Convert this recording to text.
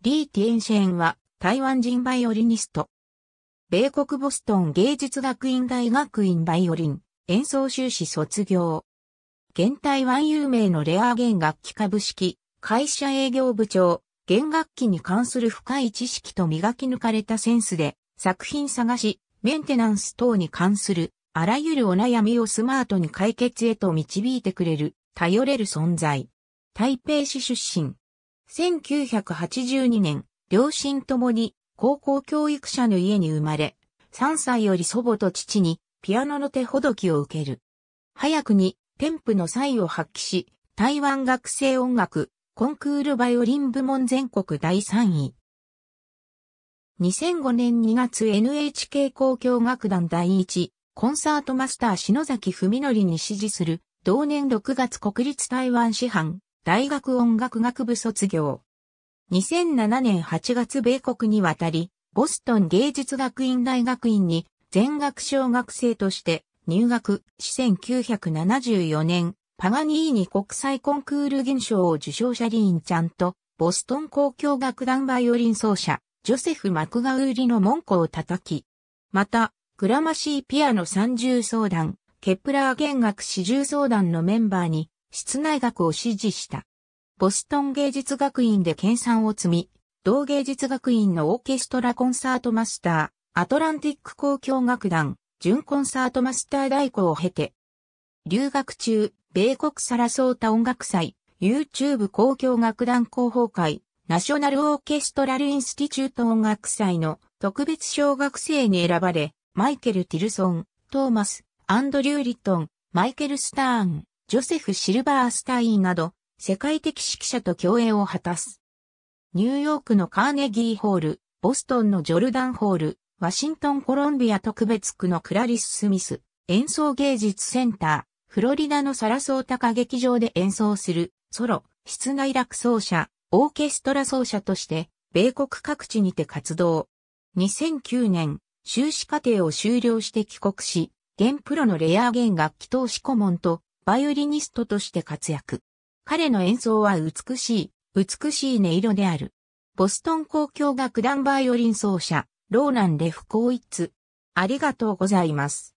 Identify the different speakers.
Speaker 1: リー・ティエンシェーンは台湾人バイオリニスト。米国ボストン芸術学院大学院バイオリン演奏修士卒業。現台湾有名のレア弦楽器株式会社営業部長、弦楽器に関する深い知識と磨き抜かれたセンスで作品探し、メンテナンス等に関するあらゆるお悩みをスマートに解決へと導いてくれる頼れる存在。台北市出身。1982年、両親ともに高校教育者の家に生まれ、3歳より祖母と父にピアノの手ほどきを受ける。早くに添付の才を発揮し、台湾学生音楽コンクールバイオリン部門全国第3位。2005年2月 NHK 交響楽団第1コンサートマスター篠崎文則に指示する同年6月国立台湾師範大学音楽学部卒業。2007年8月米国に渡り、ボストン芸術学院大学院に全学小学生として入学1974年、パガニーニ国際コンクール銀賞を受賞者リーンちゃんと、ボストン公共楽団バイオリン奏者、ジョセフ・マクガウーリの門戸を叩き、また、グラマシーピアノ三重相談、ケプラー弦楽四重相談のメンバーに室内学を支持した。ボストン芸術学院で研鑽を積み、同芸術学院のオーケストラコンサートマスター、アトランティック交響楽団、準コンサートマスター代行を経て、留学中、米国サラソータ音楽祭、YouTube 交響楽団広報会、ナショナルオーケストラルインスティチュート音楽祭の特別小学生に選ばれ、マイケル・ティルソン、トーマス、アンドリュー・リットン、マイケル・スターン、ジョセフ・シルバースタインなど、世界的指揮者と共演を果たす。ニューヨークのカーネギーホール、ボストンのジョルダンホール、ワシントンコロンビア特別区のクラリス・スミス、演奏芸術センター、フロリダのサラソータ歌劇場で演奏する、ソロ、室内楽奏者、オーケストラ奏者として、米国各地にて活動。2009年、修士課程を修了して帰国し、現プロのレアゲン楽器投資顧問とバイオリニストとして活躍。彼の演奏は美しい、美しい音色である。ボストン公共楽団バイオリン奏者、ローラン・レフコーイッツ。ありがとうございます。